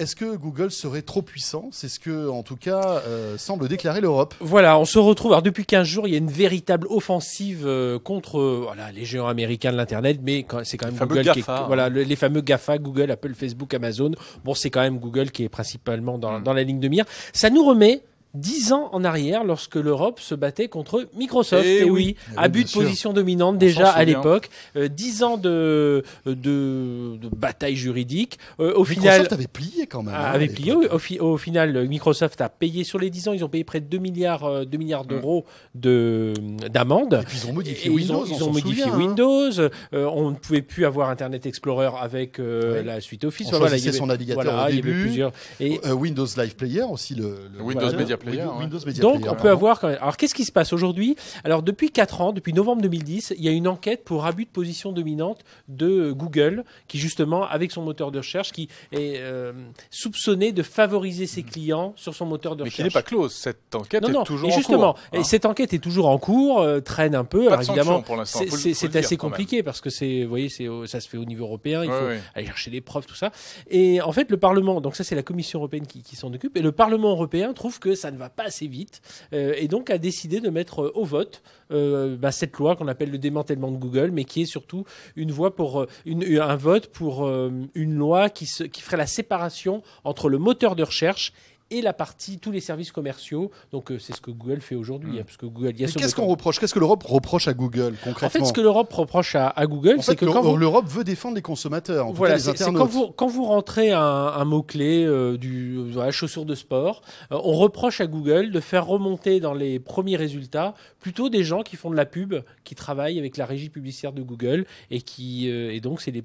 Est-ce que Google serait trop puissant C'est ce que, en tout cas, euh, semble déclarer l'Europe. Voilà, on se retrouve. Alors, depuis 15 jours, il y a une véritable offensive euh, contre euh, voilà, les géants américains de l'Internet, mais c'est quand même Google qui est, hein. Voilà, les fameux GAFA, Google, Apple, Facebook, Amazon. Bon, c'est quand même Google qui est principalement dans hmm. la ligne de mire. Ça nous remet dix ans en arrière lorsque l'Europe se battait contre Microsoft. Et, eh eh oui, à eh but de position dominante déjà à l'époque. Euh, dix ans de, de, de, bataille juridique. Euh, au Microsoft final, avait plié quand même. Ah, hein, plié. Au, final, Microsoft a payé sur les dix ans, ils ont payé près de 2 milliards, 2 euh, milliards mm. d'euros de d'amende. Et puis ils ont modifié Windows. Ils ont, modifié hein. Windows. on ne pouvait plus avoir Internet Explorer avec la suite Office. On voilà, il y avait, son navigateur au début. Et, Windows Live Player aussi le, le Windows Media Media Windows, hein. Donc on hein. peut avoir Alors qu'est-ce qui se passe aujourd'hui Alors depuis 4 ans, depuis novembre 2010, il y a une enquête pour abus de position dominante de Google qui justement avec son moteur de recherche qui est euh, soupçonné de favoriser ses mhm. clients sur son moteur de recherche. Mais qui n'est pas close cette enquête non, est non. toujours justement, en cours. justement hein. Et cette enquête est toujours en cours, euh, traîne un peu. Alors évidemment, c'est assez compliqué parce que c'est vous voyez ça se fait au niveau européen, il faut aller chercher des preuves tout ça. Et en fait le Parlement, donc ça c'est la Commission européenne qui, qui s'en occupe et le Parlement européen trouve que ça ne va pas assez vite, euh, et donc a décidé de mettre euh, au vote euh, bah, cette loi qu'on appelle le démantèlement de Google, mais qui est surtout une voie pour un vote pour une loi qui, qui ferait la séparation entre le moteur de recherche et la partie, tous les services commerciaux. Donc, euh, c'est ce que Google fait aujourd'hui. Hmm. Hein, parce que Google, y a Mais qu'est-ce qu'on reproche Qu'est-ce que l'Europe reproche à Google concrètement En fait, ce que l'Europe reproche à, Google, c'est que l'Europe veut défendre les consommateurs, en voilà, tout cas les internautes. Quand vous, quand vous rentrez un, mot-clé euh, du voilà, euh, chaussures de sport, on reproche à Google de faire remonter dans les premiers résultats plutôt des gens qui font de la pub, qui travaillent avec la régie publicitaire de Google et qui et donc c'est les,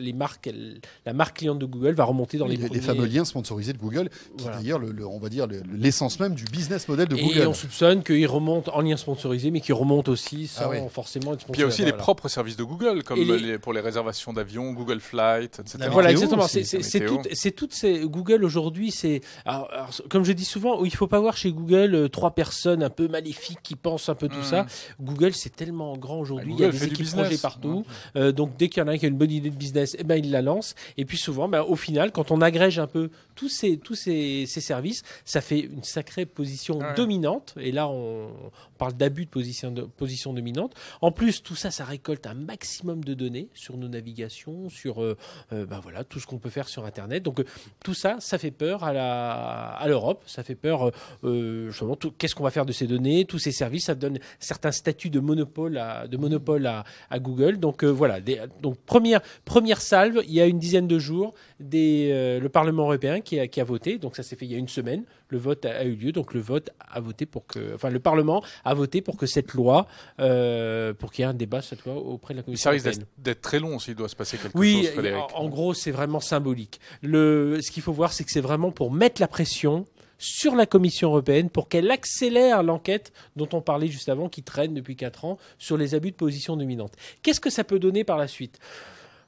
les, marques, la marque cliente de Google va remonter dans les, premiers... les fameux liens sponsorisés de Google qui d'ailleurs le, on va dire l'essence même du business model de Google. Et on soupçonne qu'il remonte en lien sponsorisé, mais qu'il remonte aussi sans ah forcément être sponsorisé. Puis il y a aussi les propres services de Google, comme les... pour les réservations d'avions, Google Flight, etc. voilà, exactement. C'est toutes ces, Google aujourd'hui, c'est. Comme je dis souvent, il ne faut pas voir chez Google euh, trois personnes un peu maléfiques qui pensent un peu tout mm. ça. Google, c'est tellement grand aujourd'hui. il y a des équipes projets partout. Mm. Euh, donc dès qu'il y en a un qui a une bonne idée de business, eh ben, il la lance. Et puis souvent, ben, au final, quand on agrège un peu tous ces, tous ces services, ça fait une sacrée position dominante. Et là, on, parle d'abus de position, dominante. En plus, tout ça, ça récolte un maximum de données sur nos navigations, sur euh, euh, ben voilà, tout ce qu'on peut faire sur Internet. Donc, euh, tout ça, ça fait peur à, la, à l'Europe. Ça fait peur, justement, qu'est-ce qu'on va faire de ces données, tous ces services. Ça donne certains statuts de monopole à, de monopole à, Google. Donc, voilà. donc, première, première salve, il y a une dizaine de jours des, euh, le Parlement européen qui a, voté, donc ça s'est fait il y a une semaine, le vote a, eu lieu, donc le vote a voté pour que, enfin le Parlement a voté pour que cette loi, euh, pour qu'il y ait un débat cette loi auprès de la Commission. européenne. ça risque d'être très long s'il doit se passer quelque oui, chose. Oui, en, gros c'est vraiment symbolique. Le, ce qu'il faut voir c'est que c'est vraiment pour mettre la pression sur la Commission européenne pour qu'elle accélère l'enquête dont on parlait juste avant, qui traîne depuis 4 ans, sur les abus de position dominante. Qu'est-ce que ça peut donner par la suite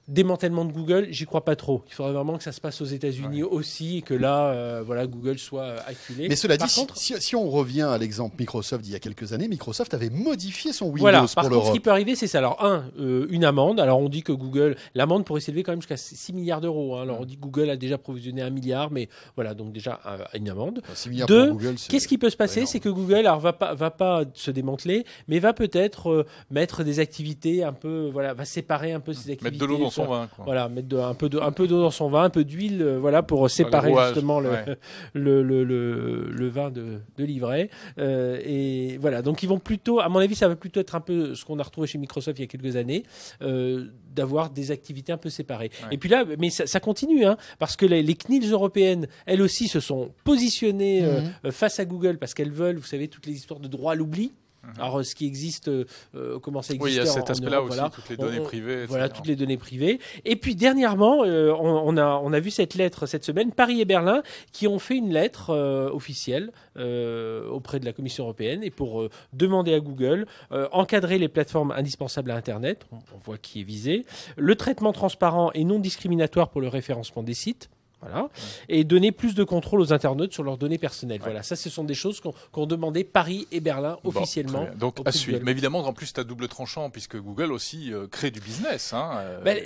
démantèlement de Google, j'y crois pas trop. Il faudrait vraiment que ça se passe aux États-Unis aussi et que là, euh, voilà, Google soit euh, acculé. Mais cela dit, si, si, on revient à l'exemple Microsoft d'il y a quelques années, Microsoft avait modifié son Windows voilà, pour l'Europe. Ce qui peut arriver, c'est ça. Alors un, euh, une amende. Alors on dit que Google, l'amende pourrait s'élever quand même jusqu'à 6 milliards d'euros. Hein. Alors on dit que Google a déjà provisionné un milliard, mais voilà, donc déjà une amende. Deux, qu'est-ce qui peut se passer, c'est que Google alors, va pas va pas se démanteler, mais va peut-être mettre des activités un peu, voilà, va séparer un peu ses activités. Mettre de l'eau dans son vin. Voilà, mettre un peu d'eau, un peu d'eau dans son vin, un peu d'huile, euh, voilà, pour séparer justement le, le, le, le, vin de, de livret. Euh, et voilà, donc ils vont plutôt, à mon avis, ça va plutôt être un peu ce qu'on a retrouvé chez Microsoft il y a quelques années, euh, d'avoir des activités un peu séparées. Et puis là, mais ça, continue, hein, parce que les, CNILs européennes, elles aussi, se sont positionnées mhm. face à Google parce qu'elles veulent, vous savez, toutes les histoires de droit à l'oubli. Mhm. Alors, ce qui existe, euh, euh, comment ça existe Oui, il y a cet aspect-là voilà. toutes les données privées. Voilà, toutes les données privées. Et puis, dernièrement, euh, on, a, on a vu cette lettre cette semaine, Paris et Berlin, qui ont fait une lettre officielle auprès de la Commission européenne et pour demander à Google encadrer les plateformes indispensables à Internet. on voit qui est visé. Le traitement transparent et non discriminatoire pour le référencement des sites. Voilà. Et donner plus de contrôle aux internautes sur leurs données personnelles. Voilà, ça, ce sont des choses qu'on demandé demandait Paris et Berlin officiellement. Donc, à suivre. Mais évidemment, en plus, tu as double tranchant, puisque Google aussi euh, crée du business. Hein, euh, ben,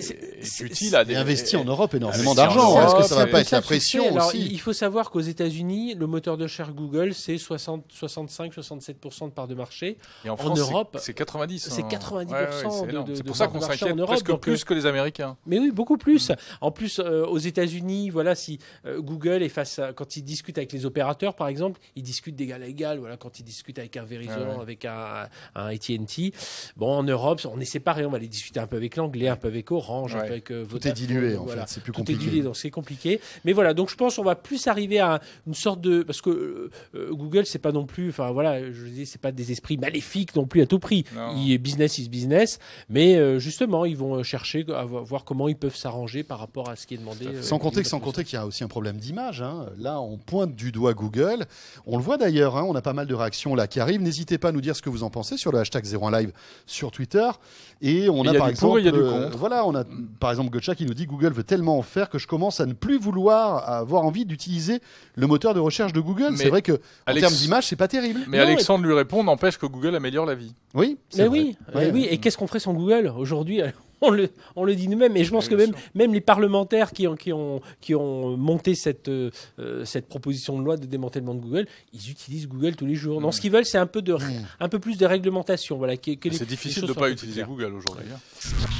utile à des... investit en Europe énormément d'argent. Hein. Est-ce que ah, ça va pas être la pression aussi Il faut savoir qu'aux États-Unis, le moteur de cher Google, c'est 65-67% de part de marché. Et en, France, Europe, c'est 90. C'est 90% hein. de, pour ça qu'on s'inquiète presque plus que les Américains. Euh, mais oui, beaucoup plus. Mm. En plus, aux États-Unis, voilà si euh, Google est face à, quand il discute avec les opérateurs, par exemple, il discute d'égal à égal. Voilà, quand il discute avec un Verizon, ah avec un, AT&T. Bon, en Europe, on est séparés. On va les discuter un peu avec l'anglais, un peu avec Orange, avec euh, Tout est dilué, en fait. C'est plus compliqué. Tout est dilué, donc c'est compliqué. Mais voilà, donc je pense on va plus arriver à une sorte de parce que euh, Google, c'est pas non plus. Enfin voilà, je dis, c'est pas des esprits maléfiques non plus à tout prix. Il est business is business, mais justement, ils vont chercher à voir comment ils peuvent s'arranger par rapport à ce qui est demandé. Sans compter que sans montrer qu'il y a aussi un problème d'image. Hein. Là, on pointe du doigt Google. On le voit d'ailleurs, hein, on a pas mal de réactions là qui arrivent. N'hésitez pas à nous dire ce que vous en pensez sur le hashtag 01live sur Twitter. Et on a, par exemple, voilà, on a par exemple Gotcha qui nous dit Google veut tellement en faire que je commence à ne plus vouloir avoir envie d'utiliser le moteur de recherche de Google. C'est vrai que termes d'image, c'est pas terrible. Mais Alexandre lui répond n'empêche que Google améliore la vie. Oui, mais oui, oui. Et qu'est-ce qu'on ferait sans Google aujourd'hui on le, on le dit nous-mêmes. Et je pense que même, les parlementaires qui ont, monté euh, euh, cette, proposition de loi de démantèlement de Google, ils utilisent Google tous les jours. Non, ce qu'ils veulent, c'est un peu plus de réglementation. Voilà, c'est difficile de ne pas utiliser Google aujourd'hui. Hein.